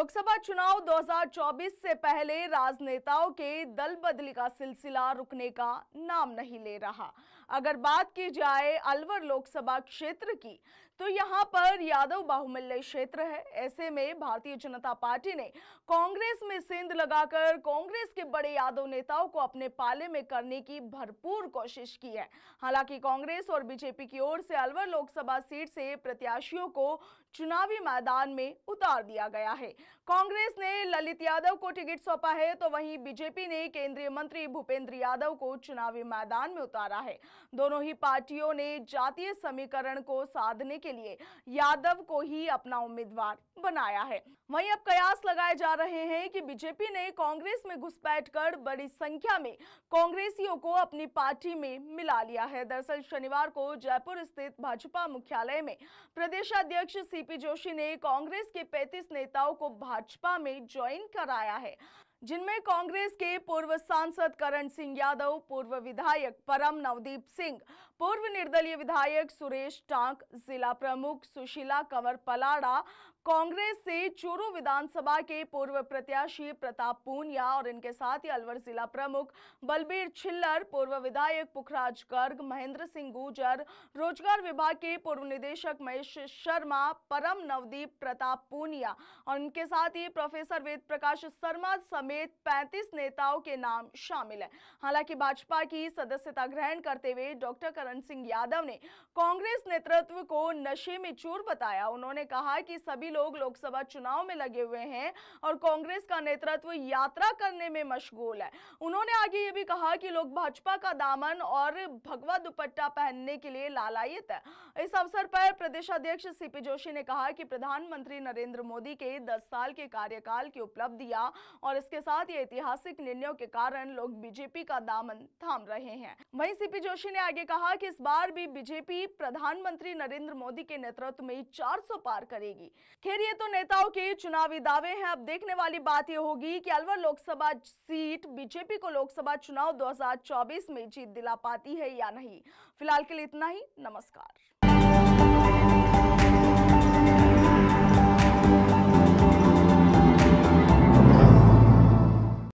लोकसभा चुनाव 2024 से पहले राजनेताओं के दल बदली का सिलसिला रुकने का नाम नहीं ले रहा अगर बात की जाए अलवर लोकसभा क्षेत्र की तो यहाँ पर यादव बाहुमल्य क्षेत्र है ऐसे में भारतीय जनता पार्टी ने कांग्रेस में सेंध लगाकर कांग्रेस के बड़े यादव नेताओं को अपने पाले में करने की भरपूर कोशिश की है हालांकि कांग्रेस और बीजेपी की ओर से अलवर लोकसभा सीट से प्रत्याशियों को चुनावी मैदान में उतार दिया गया है कांग्रेस ने ललित यादव को टिकट सौंपा है तो वहीं बीजेपी ने केंद्रीय मंत्री भूपेंद्र यादव को चुनावी मैदान में उतारा है दोनों ही पार्टियों ने जातीय समीकरण को साधने के के लिए यादव को ही अपना उम्मीदवार बनाया है वहीं अब कयास लगाए जा रहे हैं कि बीजेपी ने कांग्रेस में घुसपैठ कर बड़ी संख्या में कांग्रेसियों को अपनी पार्टी में मिला लिया है दरअसल शनिवार को जयपुर स्थित भाजपा मुख्यालय में प्रदेशाध्यक्ष सी जोशी ने कांग्रेस के पैतीस नेताओं को भाजपा में ज्वाइन कराया है जिनमें कांग्रेस के पूर्व सांसद करण सिंह यादव पूर्व विधायक परम नवदीप सिंह पूर्व निर्दलीय विधायक सुरेश टांक जिला प्रमुख सुशीला कंवर पलाड़ा कांग्रेस से चूरू विधानसभा के पूर्व प्रत्याशी प्रताप पूनिया और इनके साथ ही अलवर जिला प्रमुख बलबीर छिल्लर पूर्व विधायक पुखराज गर्ग महेंद्र सिंह गुजर रोजगार विभाग के पूर्व निदेशक महेश शर्मा परम नवदीप प्रताप पूनिया और इनके साथ ही प्रोफेसर वेद प्रकाश शर्मा समेत पैंतीस नेताओं के नाम शामिल है हालांकि भाजपा की सदस्यता ग्रहण करते हुए डॉक्टर चरण सिंह यादव ने कांग्रेस नेतृत्व को नशे में चूर बताया उन्होंने कहा कि सभी लोग लोकसभा चुनाव में लगे हुए हैं और कांग्रेस का नेतृत्व यात्रा करने में मशगूल है उन्होंने आगे ये भी कहा कि लोग भाजपा का दामन और भगवा दुपट्टा पहनने के लिए लालायित है इस अवसर पर प्रदेश अध्यक्ष सीपी जोशी ने कहा कि प्रधानमंत्री नरेंद्र मोदी के दस साल के कार्यकाल की उपलब्धियां और इसके साथ ये ऐतिहासिक निर्णयों के कारण लोग बीजेपी का दामन थाम रहे हैं वहीं सीपी जोशी ने आगे कहा कि इस बार भी बीजेपी प्रधानमंत्री नरेंद्र मोदी के नेतृत्व में 400 पार करेगी खैर ये तो नेताओं के चुनावी दावे हैं अब देखने वाली बात यह होगी कि अलवर लोकसभा सीट बीजेपी को लोकसभा चुनाव 2024 में जीत दिला पाती है या नहीं फिलहाल के लिए इतना ही नमस्कार